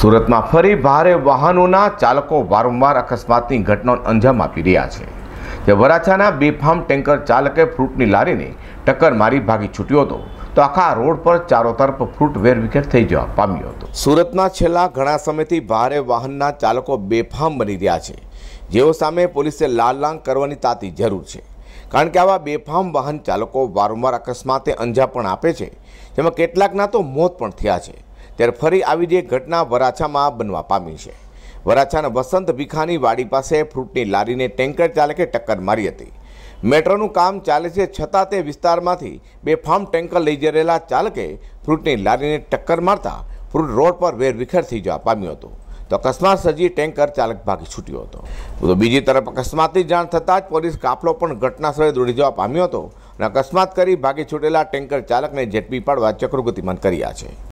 સુરતમાં ફરી ભારે વાહનોના ચાલકો વારંવાર અકસ્માતની ઘટનાઓ અંજામ આપી રહ્યા છે જે વરાછાના બેફામ ટેન્કર ચાલકે ફ્રૂટની લારીને ટક્કર મારી ભાગી છૂટ્યો હતો તો આખા રોડ પર ચારો તરફ ફ્રૂટ વેરવિખેર થઈ જવા પામ્યો હતો સુરતના છેલ્લા ઘણા સમયથી ભારે વાહનના ચાલકો બેફામ બની રહ્યા છે જેઓ સામે પોલીસે લાલ લાંગ કરવાની તાતી જરૂર છે કારણ કે આવા બેફામ વાહન ચાલકો વારંવાર અકસ્માતે પણ આપે છે જેમાં કેટલાકના તો મોત પણ થયા છે ત્યારે ફરી આવી જ એક ઘટના વરાછામાં બનવા પામી છે વરાછાના વસંત ભીખાની વાડી પાસે ફ્રૂટની લારીને ટેન્કર ચાલકે ટક્કર મારી હતી મેટ્રોનું કામ ચાલે છે છતાં તે વિસ્તારમાંથી બે બેફામ ટેન્કર લઈ જઈ રહેલા ચાલકે ફ્રૂટની લારીને ટક્કર મારતા ફ્રૂટ રોડ પર વેર વિખેર થઈ જવા પામ્યો હતો તો અકસ્માત સજી ટેન્કર ચાલક ભાગી છૂટ્યો હતો તો બીજી તરફ અકસ્માતની જાણ થતાં જ પોલીસ કાફલો પણ ઘટનાસ્થળે દોડી જવા પામ્યો હતો અને અકસ્માત કરી ભાગી છૂટેલા ટેન્કર ચાલકને ઝડપી પાડવા ચક્રો કર્યા છે